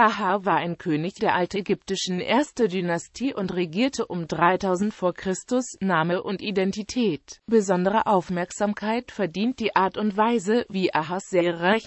Ahar war ein König der altägyptischen erste Dynastie und regierte um 3000 vor Christus. Name und Identität. Besondere Aufmerksamkeit verdient die Art und Weise, wie Ahas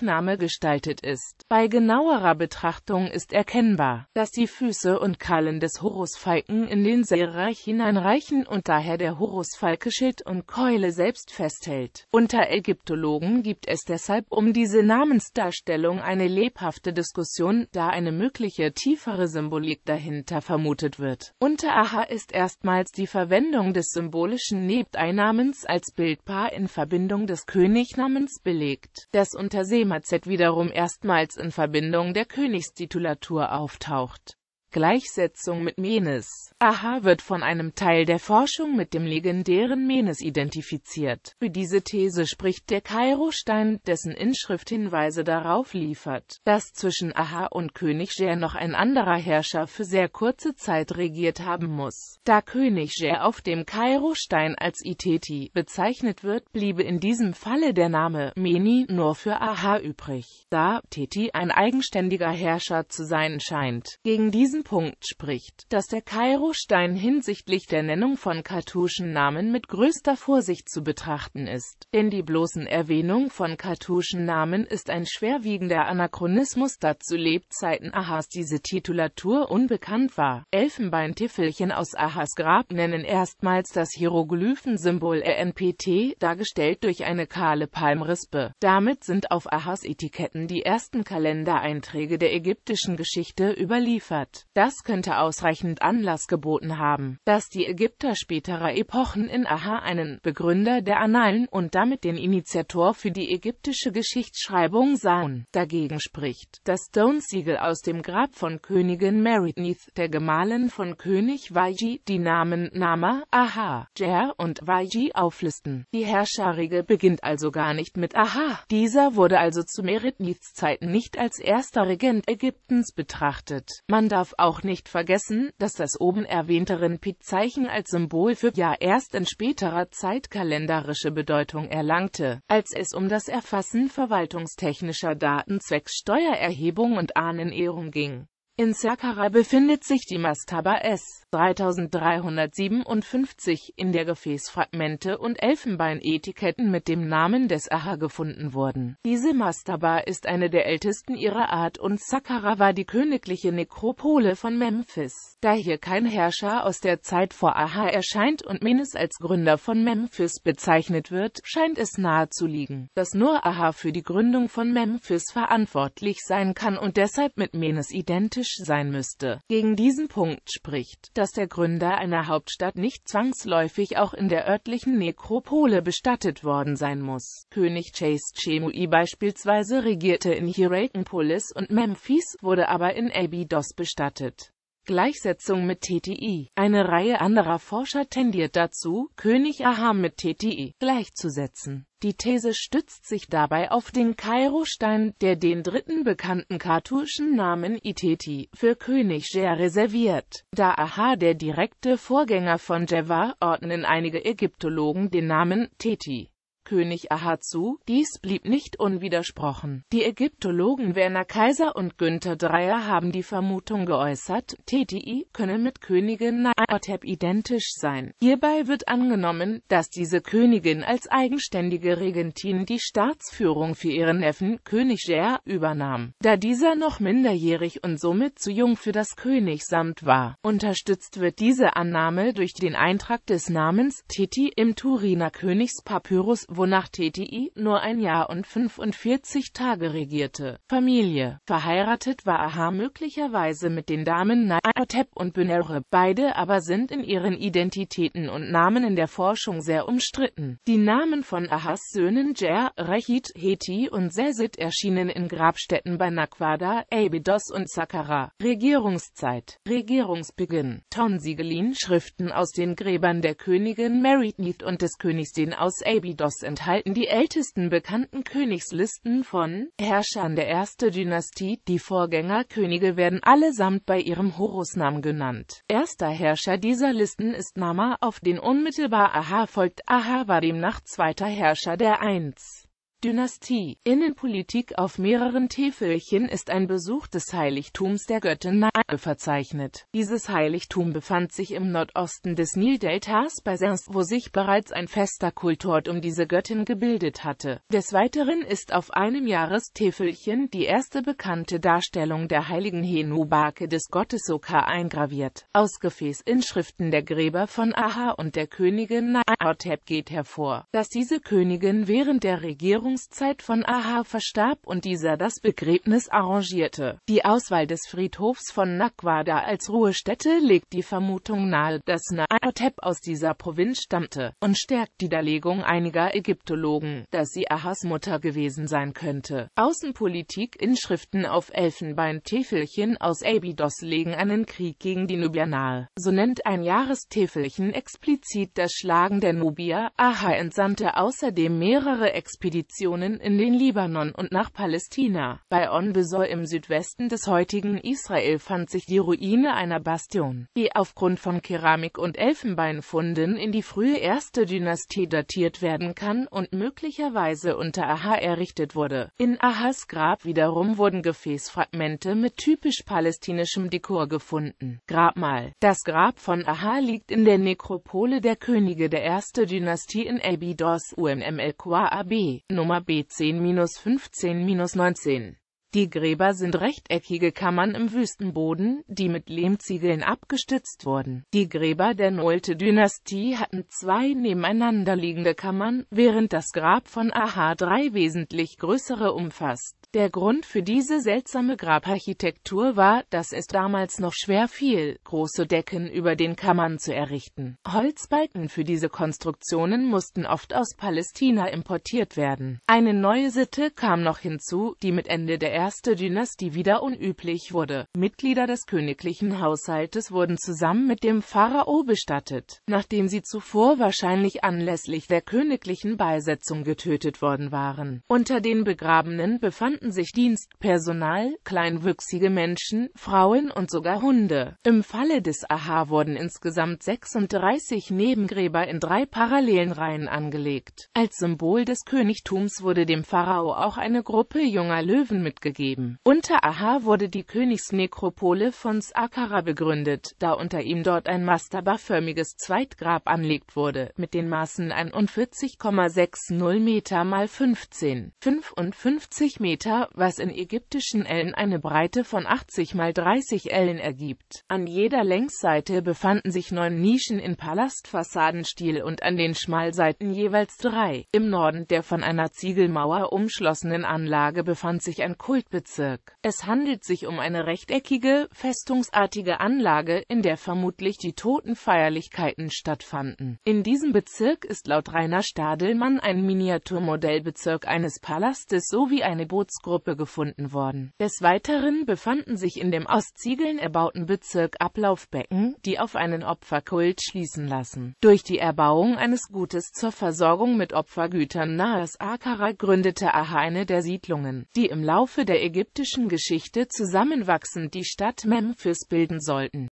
Name gestaltet ist. Bei genauerer Betrachtung ist erkennbar, dass die Füße und Krallen des Horusfalken in den Serreich hineinreichen und daher der Horusfalke Schild und Keule selbst festhält. Unter Ägyptologen gibt es deshalb um diese Namensdarstellung eine lebhafte Diskussion, da ein eine mögliche tiefere Symbolik dahinter vermutet wird. Unter Aha ist erstmals die Verwendung des symbolischen Nebdeinamens als Bildpaar in Verbindung des Könignamens belegt, das unter Semaset wiederum erstmals in Verbindung der Königstitulatur auftaucht Gleichsetzung mit Menes. Aha wird von einem Teil der Forschung mit dem legendären Menes identifiziert. Für diese These spricht der Kairo-Stein, dessen Inschrift Hinweise darauf liefert, dass zwischen Aha und König Ger noch ein anderer Herrscher für sehr kurze Zeit regiert haben muss. Da König Ger auf dem Kairo-Stein als Iteti bezeichnet wird, bliebe in diesem Falle der Name Meni nur für Aha übrig, da Teti ein eigenständiger Herrscher zu sein scheint. Gegen diesen Punkt spricht, dass der Kairostein hinsichtlich der Nennung von kartuschen Namen mit größter Vorsicht zu betrachten ist, denn die bloßen Erwähnung von kartuschen Namen ist ein schwerwiegender Anachronismus, da zu Lebzeiten Ahas diese Titulatur unbekannt war. Elfenbeintäfelchen aus Ahas Grab nennen erstmals das Hieroglyphensymbol ENPT, dargestellt durch eine kahle Palmrispe. Damit sind auf Ahas Etiketten die ersten Kalendereinträge der ägyptischen Geschichte überliefert. Das könnte ausreichend Anlass geboten haben, dass die Ägypter späterer Epochen in Aha einen Begründer der Annalen und damit den Initiator für die ägyptische Geschichtsschreibung sahen. Dagegen spricht, das Stone-Siegel aus dem Grab von Königin Meredith, der Gemahlin von König Waiji, die Namen Nama, Aha, Jer und Waiji auflisten. Die Herrscherregel beginnt also gar nicht mit Aha. Dieser wurde also zu Merediths Zeiten nicht als erster Regent Ägyptens betrachtet. Man darf auch nicht vergessen, dass das oben erwähnte Rinpi-Zeichen als Symbol für Jahr erst in späterer Zeit kalendarische Bedeutung erlangte, als es um das Erfassen verwaltungstechnischer Daten zwecks Steuererhebung und Ahnenehrung ging in Saqqara befindet sich die Mastaba S. 3357, in der Gefäßfragmente und Elfenbeinetiketten mit dem Namen des Aha gefunden wurden. Diese Mastaba ist eine der ältesten ihrer Art und Saqqara war die königliche Nekropole von Memphis. Da hier kein Herrscher aus der Zeit vor Aha erscheint und Menes als Gründer von Memphis bezeichnet wird, scheint es nahe zu liegen, dass nur Aha für die Gründung von Memphis verantwortlich sein kann und deshalb mit Menes identisch realistisch sein müsste. Gegen diesen Punkt spricht, dass der Gründer einer Hauptstadt nicht zwangsläufig auch in der örtlichen Nekropole bestattet worden sein muss. König Chase Chemui beispielsweise regierte in Hierakonpolis und Memphis, wurde aber in Abydos bestattet. Gleichsetzung mit TTI. Eine Reihe anderer Forscher tendiert dazu, König Aham mit TTI gleichzusetzen. Die These stützt sich dabei auf den Kairostein, der den dritten bekannten kartuschen Namen Iteti für König Jer reserviert. Da Aha der direkte Vorgänger von Je ordnen einige Ägyptologen den Namen Teti König Ahazu, dies blieb nicht unwidersprochen. Die Ägyptologen Werner Kaiser und Günther Dreyer haben die Vermutung geäußert, Teti könne mit Königin Naatep identisch sein. Hierbei wird angenommen, dass diese Königin als eigenständige Regentin die Staatsführung für ihren Neffen König Jer übernahm. Da dieser noch minderjährig und somit zu jung für das Königsamt war, unterstützt wird diese Annahme durch den Eintrag des Namens Teti im Turiner Königspapyrus wonach TTI nur ein Jahr und 45 Tage regierte. Familie. Verheiratet war Aha möglicherweise mit den Damen Naatep und Bünere, beide aber sind in ihren Identitäten und Namen in der Forschung sehr umstritten. Die Namen von Ahas Söhnen Jer, Rechit, Heti und Sesit erschienen in Grabstätten bei Nakwada, Abydos und Saqqara. Regierungszeit. Regierungsbeginn. Tonsigelin-Schriften aus den Gräbern der Königin Meritnith und des Königs den aus Abydos enthalten die ältesten bekannten Königslisten von Herrschern der ersten Dynastie. Die Vorgängerkönige werden allesamt bei ihrem Horusnamen genannt. Erster Herrscher dieser Listen ist Nama, auf den unmittelbar Aha folgt. Aha war demnach zweiter Herrscher der Eins. Dynastie. Innenpolitik Auf mehreren Täfelchen ist ein Besuch des Heiligtums der Göttin Nae verzeichnet. Dieses Heiligtum befand sich im Nordosten des Nildeltas bei Sens, wo sich bereits ein fester Kultort um diese Göttin gebildet hatte. Des Weiteren ist auf einem Jahrestäfelchen die erste bekannte Darstellung der heiligen Henubake des Gottes Oka eingraviert. Aus Gefäßinschriften der Gräber von Aha und der Königin Naotep geht hervor, dass diese Königin während der Regierung Regierungszeit von Aha verstarb und dieser das Begräbnis arrangierte. Die Auswahl des Friedhofs von Nakwada als Ruhestätte legt die Vermutung nahe, dass Naatep aus dieser Provinz stammte und stärkt die Darlegung einiger Ägyptologen, dass sie Ahas Mutter gewesen sein könnte. Außenpolitik Inschriften auf Elfenbeintäfelchen aus Abydos legen einen Krieg gegen die Nubier nahe. So nennt ein Jahrestäfelchen explizit das Schlagen der Nubier. Aha entsandte außerdem mehrere Expeditionen Missionen in den Libanon und nach Palästina. Bei Onbesor im Südwesten des heutigen Israel fand sich die Ruine einer Bastion, die aufgrund von Keramik- und Elfenbeinfunden in die frühe erste Dynastie datiert werden kann und möglicherweise unter Aha errichtet wurde. In Ahas Grab wiederum wurden Gefäßfragmente mit typisch palästinischem Dekor gefunden. Grabmal Das Grab von Aha liegt in der Nekropole der Könige der ersten Dynastie in Abydos, UMML Qua AB, Nummer B10-15-19 die Gräber sind rechteckige Kammern im Wüstenboden, die mit Lehmziegeln abgestützt wurden. Die Gräber der Nolte-Dynastie hatten zwei nebeneinander liegende Kammern, während das Grab von Aha drei wesentlich größere umfasst. Der Grund für diese seltsame Grabarchitektur war, dass es damals noch schwer fiel, große Decken über den Kammern zu errichten. Holzbalken für diese Konstruktionen mussten oft aus Palästina importiert werden. Eine neue Sitte kam noch hinzu, die mit Ende der erste Dynastie wieder unüblich wurde. Mitglieder des königlichen Haushaltes wurden zusammen mit dem Pharao bestattet, nachdem sie zuvor wahrscheinlich anlässlich der königlichen Beisetzung getötet worden waren. Unter den Begrabenen befanden sich Dienstpersonal, kleinwüchsige Menschen, Frauen und sogar Hunde. Im Falle des Aha wurden insgesamt 36 Nebengräber in drei parallelen Reihen angelegt. Als Symbol des Königtums wurde dem Pharao auch eine Gruppe junger Löwen mitgegeben aufgegeben. Unter Aha wurde die Königsnekropole von Sakara begründet, da unter ihm dort ein mastaba-förmiges Zweitgrab anlegt wurde, mit den Maßen 41,60 Meter x 15,55 Meter, was in ägyptischen Ellen eine Breite von 80 x 30 Ellen ergibt. An jeder Längsseite befanden sich neun Nischen in Palastfassadenstil und an den Schmalseiten jeweils drei. Im Norden der von einer Ziegelmauer umschlossenen Anlage befand sich ein Kult Schuldbezirk. Es handelt sich um eine rechteckige, festungsartige Anlage, in der vermutlich die Totenfeierlichkeiten stattfanden. In diesem Bezirk ist laut Rainer Stadelmann ein Miniaturmodellbezirk eines Palastes sowie eine Bootsgruppe gefunden worden. Des Weiteren befanden sich in dem aus Ziegeln erbauten Bezirk Ablaufbecken, die auf einen Opferkult schließen lassen. Durch die Erbauung eines Gutes zur Versorgung mit Opfergütern nahe des Akara gründete Aha eine der Siedlungen, die im Laufe der der ägyptischen Geschichte zusammenwachsend die Stadt Memphis bilden sollten